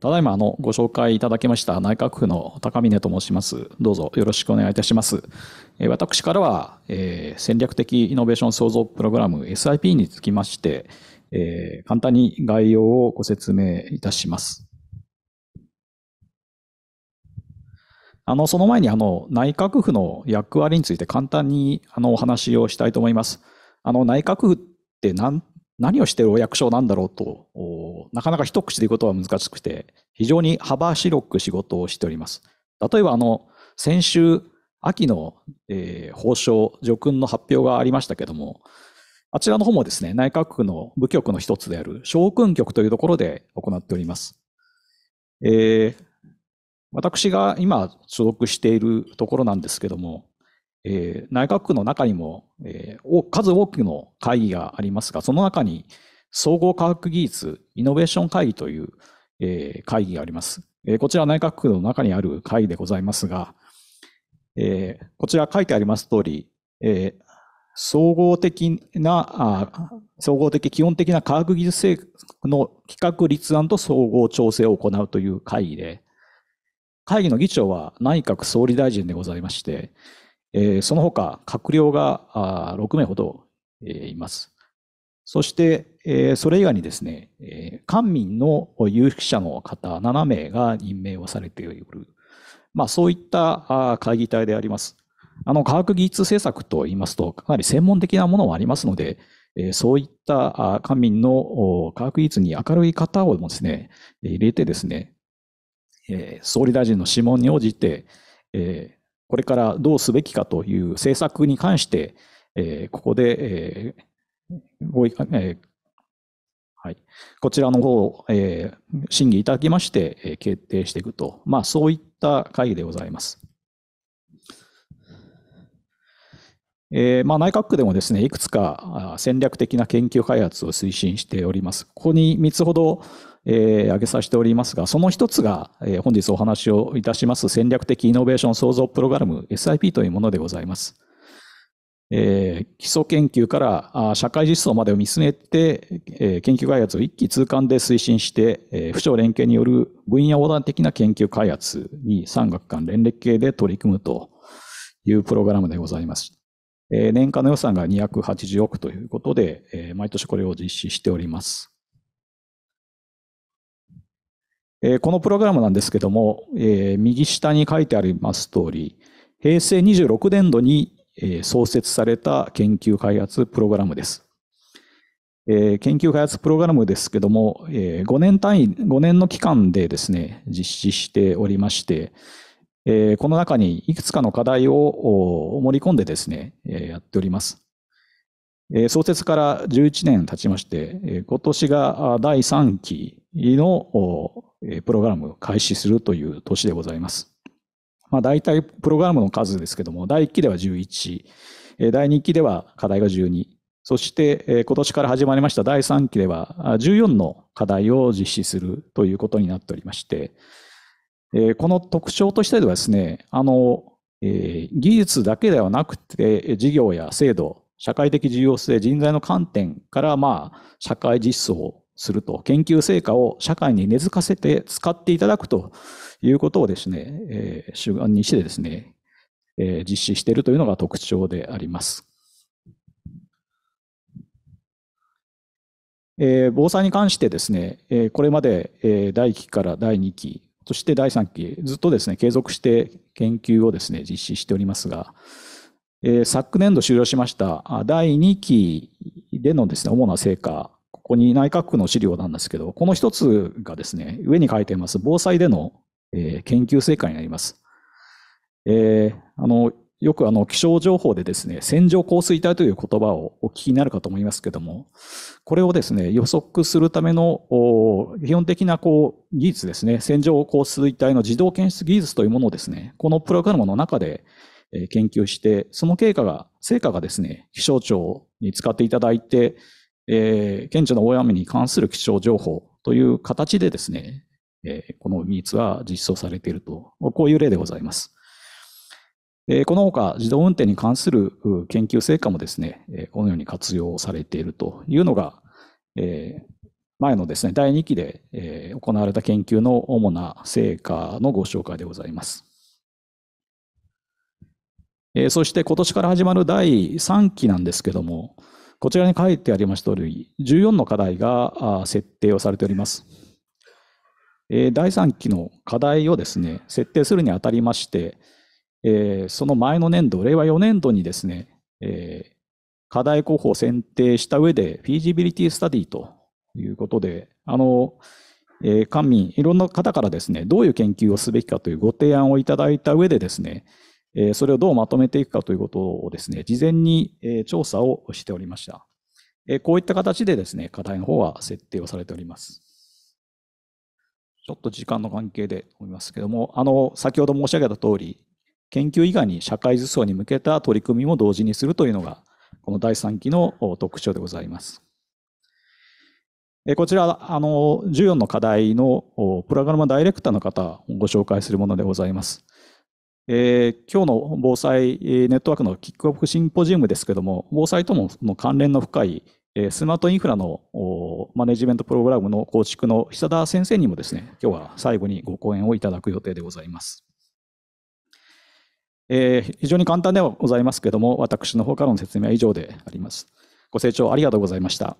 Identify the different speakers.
Speaker 1: ただいまあのご紹介いただきました内閣府の高峰と申します。どうぞよろしくお願いいたします。私からは、え戦略的イノベーション創造プログラム SIP につきまして、え簡単に概要をご説明いたします。あのその前にあの内閣府の役割について簡単にあのお話をしたいと思います。あの内閣府って何何をしてるお役所なんだろうと、なかなか一口で言うことは難しくて、非常に幅広く仕事をしております。例えば、あの、先週、秋の、えー、法相、叙勲の発表がありましたけども、あちらの方もですね、内閣府の部局の一つである将軍局というところで行っております。えー、私が今所属しているところなんですけども、えー、内閣府の中にも、えー、数多くの会議がありますが、その中に総合科学技術イノベーション会議という、えー、会議があります。えー、こちら内閣府の中にある会議でございますが、えー、こちら書いてあります通り、えー、総合的なあ、総合的、基本的な科学技術の企画立案と総合調整を行うという会議で、会議の議長は内閣総理大臣でございまして、その他、閣僚が6名ほどいます。そして、それ以外にですね、官民の有識者の方7名が任命をされている、まあ、そういった会議体であります。あの科学技術政策といいますと、かなり専門的なものもありますので、そういった官民の科学技術に明るい方をですね、入れてですね、総理大臣の諮問に応じて、これからどうすべきかという政策に関して、えここで、えごえはい、こちらの方、え審議いただきまして、え決定していくと、まあ、そういった会議でございます。えーまあ、内閣府でもですね、いくつか戦略的な研究開発を推進しております。ここに3つほど、えー、挙げさせておりますが、その一つが、えー、本日お話をいたします戦略的イノベーション創造プログラム SIP というものでございます。えー、基礎研究から社会実装までを見据えて、えー、研究開発を一気通貫で推進して、えー、府省連携による分野横断的な研究開発に産学間連系で取り組むというプログラムでございます。えー、年間の予算が280億ということで、えー、毎年これを実施しております。えー、このプログラムなんですけども、えー、右下に書いてあります通り、平成26年度に、えー、創設された研究開発プログラムです。えー、研究開発プログラムですけども、えー、5年単位、5年の期間でですね、実施しておりまして、えー、この中にいくつかの課題を盛り込んでですね、えやっております。え創設から11年経ちまして、え今年が第3期のプログラムを開始するという年でございます。まあ、大体プログラムの数ですけども、第1期では11、第2期では課題が12、そして今年から始まりました第3期では14の課題を実施するということになっておりまして、この特徴としてはですね、あの、技術だけではなくて、事業や制度、社会的重要性、人材の観点から、まあ、社会実装すると、研究成果を社会に根付かせて使っていただくということをですね、えー、主眼にしてですね、えー、実施しているというのが特徴であります。えー、防災に関してですね、えー、これまで、えー、第1期から第2期、そして第3期、ずっとですね、継続して研究をですね、実施しておりますが、えー、昨年度終了しました第2期でのですね、主な成果ここに内閣府の資料なんですけど、この一つがですね、上に書いてます、防災での、えー、研究成果になります。えー、あのよくあの気象情報でですね、線状降水帯という言葉をお聞きになるかと思いますけども、これをですね、予測するための基本的なこう技術ですね、線状降水帯の自動検出技術というものをですね、このプログラムの中で研究して、その経過が、成果がですね、気象庁に使っていただいて、えー、顕著の大雨に関する気象情報という形でですね、えー、この技つは実装されていると、こういう例でございます。えー、このほか自動運転に関する研究成果もですね、えこのように活用されているというのが、え前のですね、第2期で、え行われた研究の主な成果のご紹介でございます。えそして今年から始まる第3期なんですけども、こちらに書いてありました通り、14の課題が設定をされております。第3期の課題をですね、設定するにあたりまして、その前の年度、令和4年度にですね、課題候補を選定した上で、フィージビリティスタディということで、あの、官民、いろんな方からですね、どういう研究をすべきかというご提案をいただいた上でですね、えそれをどうまとめていくかということをですね、事前に、え調査をしておりました。えこういった形でですね、課題の方は設定をされております。ちょっと時間の関係で思いますけども、あの、先ほど申し上げた通り、研究以外に社会実装に向けた取り組みも同時にするというのが、この第3期の特徴でございます。こちら、あの、14の課題のプログラムダイレクターの方、をご紹介するものでございます。えー、今日の防災ネットワークのキックオフシンポジウムですけども、防災ともの関連の深い、えー、スマートインフラのマネジメントプログラムの構築の久田先生にもですね、今日は最後にご講演をいただく予定でございます。えー、非常に簡単ではございますけども、私の方からの説明は以上であります。ご清聴ありがとうございました。